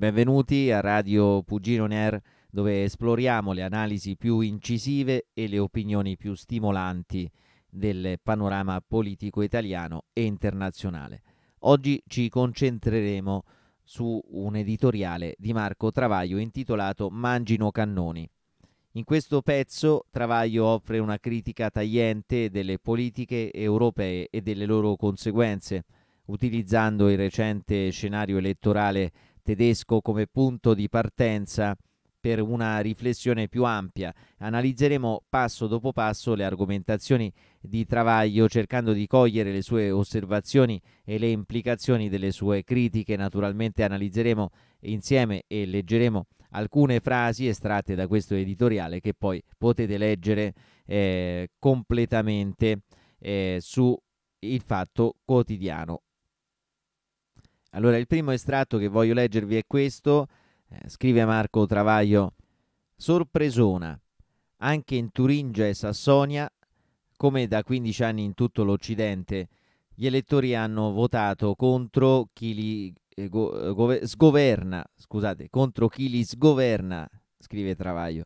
Benvenuti a Radio Pugino Ner, dove esploriamo le analisi più incisive e le opinioni più stimolanti del panorama politico italiano e internazionale. Oggi ci concentreremo su un editoriale di Marco Travaglio intitolato Mangino Cannoni. In questo pezzo Travaglio offre una critica tagliente delle politiche europee e delle loro conseguenze, utilizzando il recente scenario elettorale tedesco come punto di partenza per una riflessione più ampia. Analizzeremo passo dopo passo le argomentazioni di Travaglio cercando di cogliere le sue osservazioni e le implicazioni delle sue critiche. Naturalmente analizzeremo insieme e leggeremo alcune frasi estratte da questo editoriale che poi potete leggere eh, completamente eh, su il fatto quotidiano allora, il primo estratto che voglio leggervi è questo, eh, scrive Marco Travaglio, sorpresona, anche in Turingia e Sassonia, come da 15 anni in tutto l'Occidente, gli elettori hanno votato contro chi li eh, go, eh, sgoverna, scusate, contro chi li sgoverna, scrive Travaglio,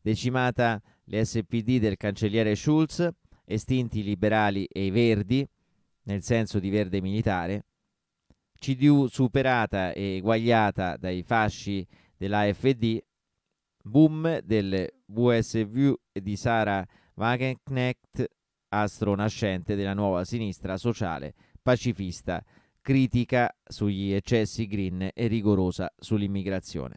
decimata le SPD del cancelliere Schulz, estinti i liberali e i verdi, nel senso di verde militare, CDU superata e guagliata dai fasci dell'AFD, boom del VSV di Sara Wagenknecht, astro nascente della nuova sinistra sociale pacifista, critica sugli eccessi green e rigorosa sull'immigrazione.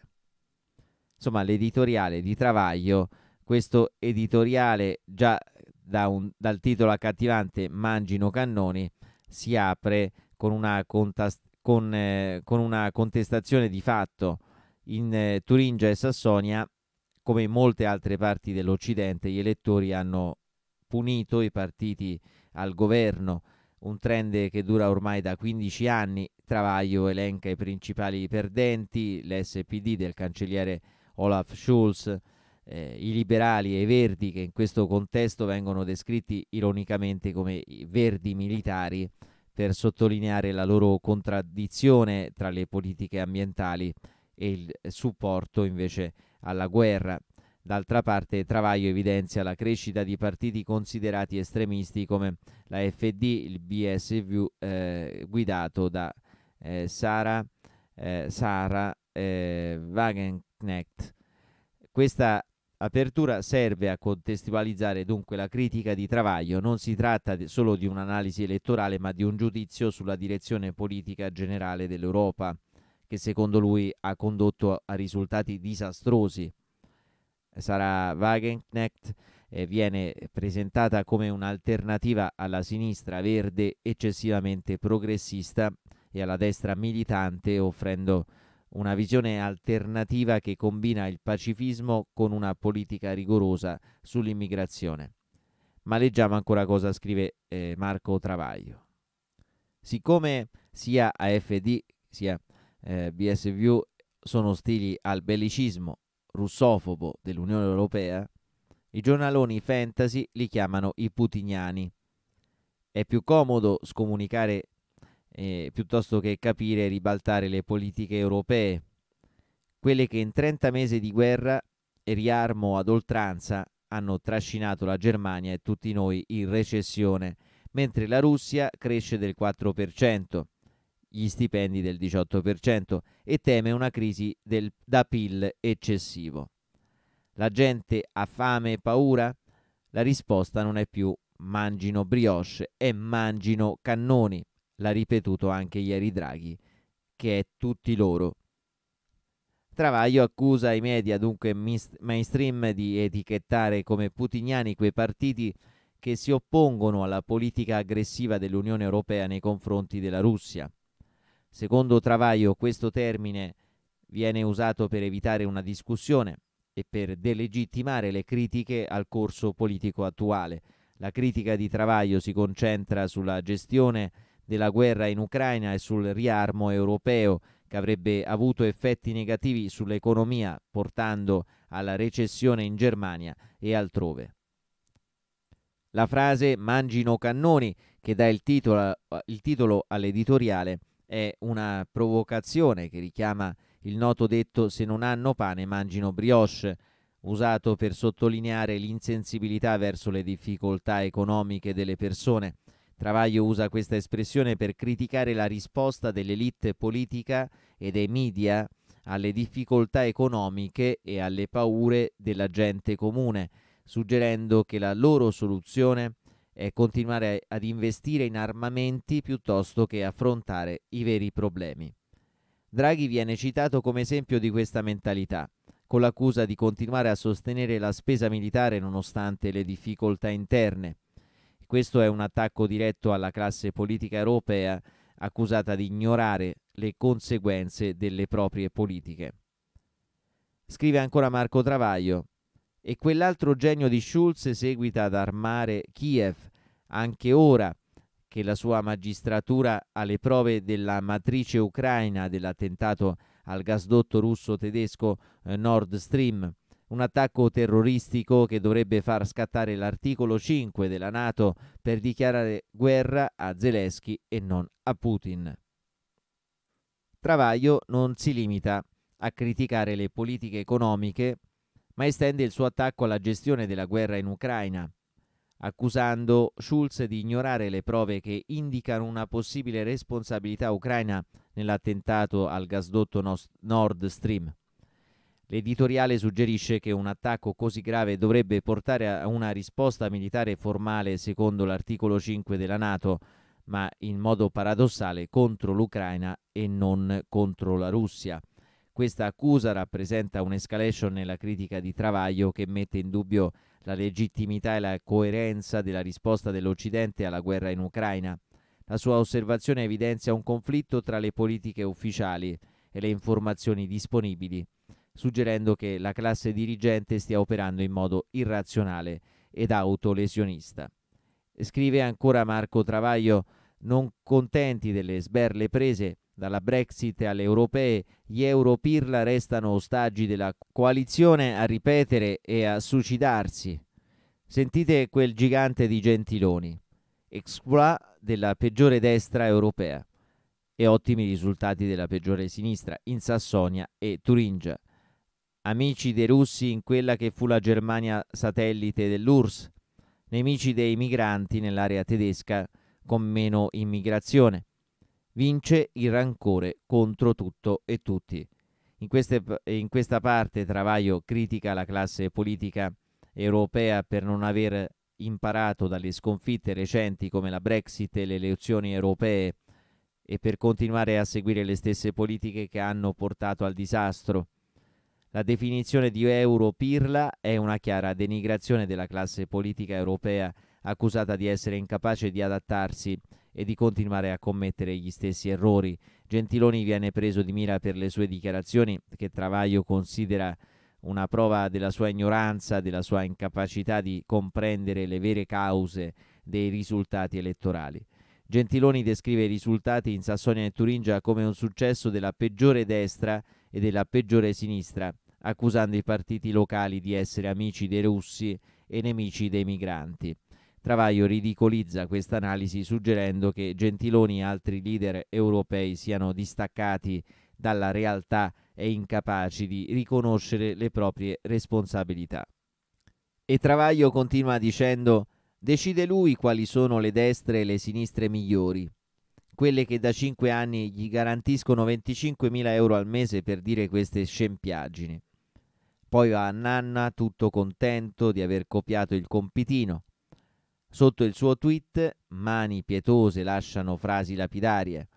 Insomma, l'editoriale di Travaglio, questo editoriale già da un, dal titolo accattivante Mangino Cannoni, si apre con una contast- con, eh, con una contestazione di fatto in eh, Turingia e Sassonia, come in molte altre parti dell'Occidente, gli elettori hanno punito i partiti al governo, un trend che dura ormai da 15 anni. Travaglio elenca i principali perdenti, l'SPD del cancelliere Olaf Schulz, eh, i liberali e i verdi che in questo contesto vengono descritti ironicamente come i verdi militari per sottolineare la loro contraddizione tra le politiche ambientali e il supporto invece alla guerra. D'altra parte Travaglio evidenzia la crescita di partiti considerati estremisti come la FD, il BSV eh, guidato da eh, Sara, eh, Sara eh, Wagenknecht. Questa Apertura serve a contestualizzare dunque la critica di Travaglio, non si tratta solo di un'analisi elettorale ma di un giudizio sulla direzione politica generale dell'Europa, che secondo lui ha condotto a risultati disastrosi. Sarà Wagenknecht e eh, viene presentata come un'alternativa alla sinistra verde eccessivamente progressista e alla destra militante offrendo una visione alternativa che combina il pacifismo con una politica rigorosa sull'immigrazione. Ma leggiamo ancora cosa scrive eh, Marco Travaglio. Siccome sia AFD sia eh, BSVU sono ostili al bellicismo russofobo dell'Unione Europea, i giornaloni fantasy li chiamano i putignani. È più comodo scomunicare eh, piuttosto che capire e ribaltare le politiche europee, quelle che in 30 mesi di guerra e riarmo ad oltranza hanno trascinato la Germania e tutti noi in recessione, mentre la Russia cresce del 4%, gli stipendi del 18% e teme una crisi del, da PIL eccessivo. La gente ha fame e paura? La risposta non è più mangino brioche e mangino cannoni l'ha ripetuto anche ieri Draghi, che è tutti loro. Travaglio accusa i media dunque mainstream di etichettare come putignani quei partiti che si oppongono alla politica aggressiva dell'Unione Europea nei confronti della Russia. Secondo Travaglio questo termine viene usato per evitare una discussione e per delegittimare le critiche al corso politico attuale. La critica di Travaglio si concentra sulla gestione della guerra in Ucraina e sul riarmo europeo che avrebbe avuto effetti negativi sull'economia portando alla recessione in Germania e altrove. La frase Mangino cannoni, che dà il titolo, il titolo all'editoriale, è una provocazione che richiama il noto detto se non hanno pane mangino brioche, usato per sottolineare l'insensibilità verso le difficoltà economiche delle persone Travaglio usa questa espressione per criticare la risposta dell'elite politica e dei media alle difficoltà economiche e alle paure della gente comune, suggerendo che la loro soluzione è continuare ad investire in armamenti piuttosto che affrontare i veri problemi. Draghi viene citato come esempio di questa mentalità, con l'accusa di continuare a sostenere la spesa militare nonostante le difficoltà interne. Questo è un attacco diretto alla classe politica europea accusata di ignorare le conseguenze delle proprie politiche. Scrive ancora Marco Travaglio, e quell'altro genio di Schulz seguita ad armare Kiev, anche ora che la sua magistratura ha le prove della matrice ucraina dell'attentato al gasdotto russo tedesco eh, Nord Stream un attacco terroristico che dovrebbe far scattare l'articolo 5 della Nato per dichiarare guerra a Zelensky e non a Putin. Travaglio non si limita a criticare le politiche economiche, ma estende il suo attacco alla gestione della guerra in Ucraina, accusando Schulz di ignorare le prove che indicano una possibile responsabilità ucraina nell'attentato al gasdotto Nord Stream. L'editoriale suggerisce che un attacco così grave dovrebbe portare a una risposta militare formale secondo l'articolo 5 della Nato, ma in modo paradossale contro l'Ucraina e non contro la Russia. Questa accusa rappresenta un'escalation nella critica di Travaglio che mette in dubbio la legittimità e la coerenza della risposta dell'Occidente alla guerra in Ucraina. La sua osservazione evidenzia un conflitto tra le politiche ufficiali e le informazioni disponibili suggerendo che la classe dirigente stia operando in modo irrazionale ed autolesionista. Scrive ancora Marco Travaglio, non contenti delle sberle prese dalla Brexit alle europee, gli europirla restano ostaggi della coalizione a ripetere e a suicidarsi. Sentite quel gigante di Gentiloni, exploit della peggiore destra europea e ottimi risultati della peggiore sinistra in Sassonia e Turingia amici dei russi in quella che fu la Germania satellite dell'URSS, nemici dei migranti nell'area tedesca con meno immigrazione. Vince il rancore contro tutto e tutti. In, queste, in questa parte Travaglio critica la classe politica europea per non aver imparato dalle sconfitte recenti come la Brexit e le elezioni europee e per continuare a seguire le stesse politiche che hanno portato al disastro. La definizione di euro pirla è una chiara denigrazione della classe politica europea accusata di essere incapace di adattarsi e di continuare a commettere gli stessi errori. Gentiloni viene preso di mira per le sue dichiarazioni che Travaglio considera una prova della sua ignoranza, della sua incapacità di comprendere le vere cause dei risultati elettorali. Gentiloni descrive i risultati in Sassonia e Turingia come un successo della peggiore destra e della peggiore sinistra, accusando i partiti locali di essere amici dei russi e nemici dei migranti. Travaglio ridicolizza questa analisi suggerendo che Gentiloni e altri leader europei siano distaccati dalla realtà e incapaci di riconoscere le proprie responsabilità. E Travaglio continua dicendo decide lui quali sono le destre e le sinistre migliori, quelle che da 5 anni gli garantiscono 25.000 euro al mese per dire queste scempiaggini. Poi va a Nanna tutto contento di aver copiato il compitino. Sotto il suo tweet mani pietose lasciano frasi lapidarie.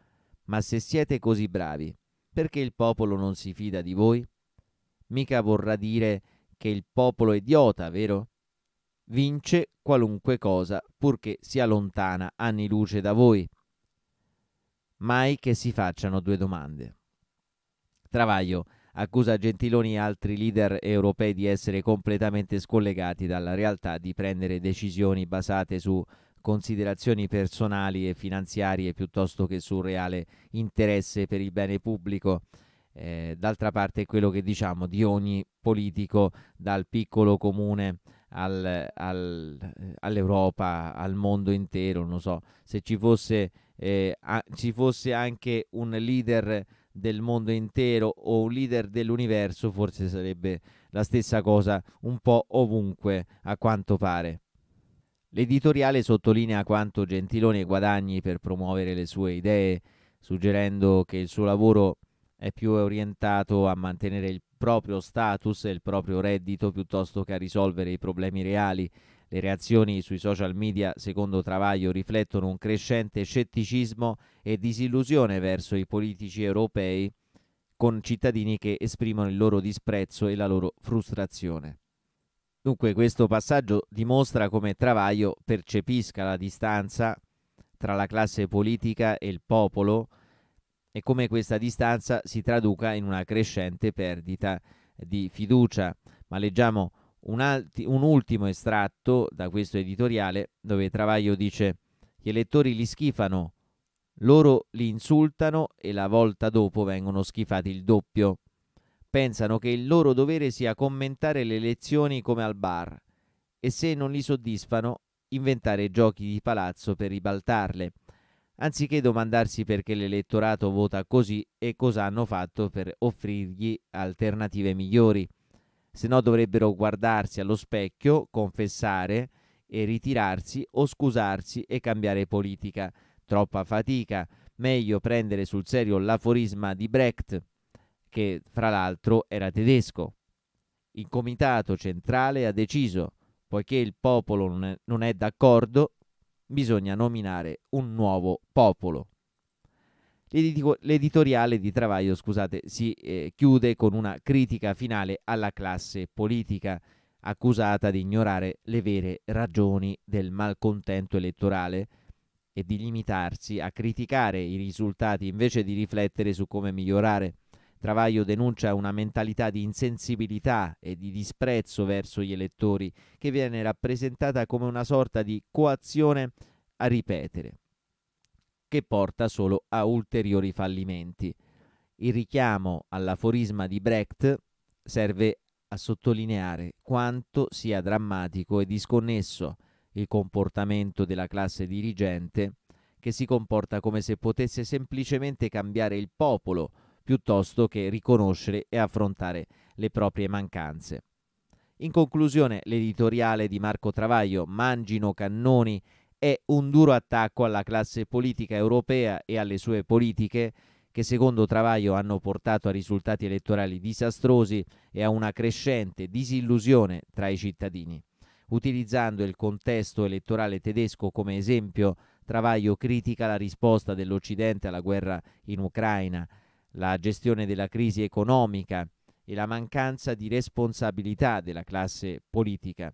Ma se siete così bravi, perché il popolo non si fida di voi? Mica vorrà dire che il popolo è idiota, vero? Vince qualunque cosa, purché sia lontana anni luce da voi mai che si facciano due domande. Travaglio accusa Gentiloni e altri leader europei di essere completamente scollegati dalla realtà, di prendere decisioni basate su considerazioni personali e finanziarie piuttosto che sul reale interesse per il bene pubblico. Eh, d'altra parte è quello che diciamo di ogni politico, dal piccolo comune al, al, eh, all'Europa, al mondo intero, non so, se ci fosse eh, a, ci fosse anche un leader del mondo intero o un leader dell'universo, forse sarebbe la stessa cosa un po' ovunque, a quanto pare. L'editoriale sottolinea quanto Gentiloni guadagni per promuovere le sue idee, suggerendo che il suo lavoro è più orientato a mantenere il proprio status e il proprio reddito piuttosto che a risolvere i problemi reali le reazioni sui social media, secondo Travaglio, riflettono un crescente scetticismo e disillusione verso i politici europei, con cittadini che esprimono il loro disprezzo e la loro frustrazione. Dunque questo passaggio dimostra come Travaglio percepisca la distanza tra la classe politica e il popolo e come questa distanza si traduca in una crescente perdita di fiducia. Ma leggiamo un, alti, un, ultimo estratto da questo editoriale dove Travaglio dice gli elettori li schifano, loro li insultano e la volta dopo vengono schifati il doppio. Pensano che il loro dovere sia commentare le elezioni come al bar e se non li soddisfano inventare giochi di palazzo per ribaltarle, anziché domandarsi perché l'elettorato vota così e cosa hanno fatto per offrirgli alternative migliori se no dovrebbero guardarsi allo specchio, confessare e ritirarsi o scusarsi e cambiare politica. Troppa fatica, meglio prendere sul serio l'aforisma di Brecht, che fra l'altro era tedesco. Il comitato centrale ha deciso, poiché il popolo non è, non è d'accordo, bisogna nominare un nuovo popolo. L'editoriale di Travaglio, scusate, si eh, chiude con una critica finale alla classe politica, accusata di ignorare le vere ragioni del malcontento elettorale e di limitarsi a criticare i risultati invece di riflettere su come migliorare. Travaglio denuncia una mentalità di insensibilità e di disprezzo verso gli elettori che viene rappresentata come una sorta di coazione a ripetere che porta solo a ulteriori fallimenti. Il richiamo all'aforisma di Brecht serve a sottolineare quanto sia drammatico e disconnesso il comportamento della classe dirigente che si comporta come se potesse semplicemente cambiare il popolo piuttosto che riconoscere e affrontare le proprie mancanze. In conclusione, l'editoriale di Marco Travaglio, Mangino Cannoni è un duro attacco alla classe politica europea e alle sue politiche che secondo Travaglio hanno portato a risultati elettorali disastrosi e a una crescente disillusione tra i cittadini. Utilizzando il contesto elettorale tedesco come esempio, Travaglio critica la risposta dell'Occidente alla guerra in Ucraina, la gestione della crisi economica e la mancanza di responsabilità della classe politica.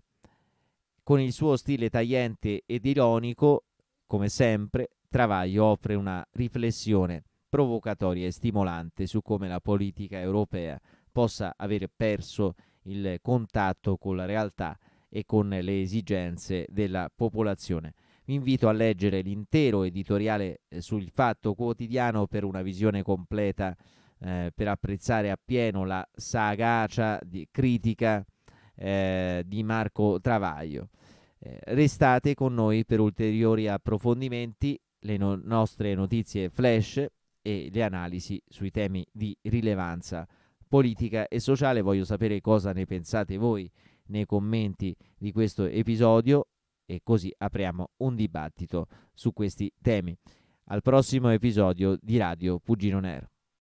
Con il suo stile tagliente ed ironico, come sempre, Travaglio offre una riflessione provocatoria e stimolante su come la politica europea possa aver perso il contatto con la realtà e con le esigenze della popolazione. Vi invito a leggere l'intero editoriale eh, sul Fatto Quotidiano per una visione completa, eh, per apprezzare appieno la sagacia di critica eh, di Marco Travaglio. Eh, restate con noi per ulteriori approfondimenti, le no nostre notizie flash e le analisi sui temi di rilevanza politica e sociale. Voglio sapere cosa ne pensate voi nei commenti di questo episodio e così apriamo un dibattito su questi temi. Al prossimo episodio di Radio Pugino Nero.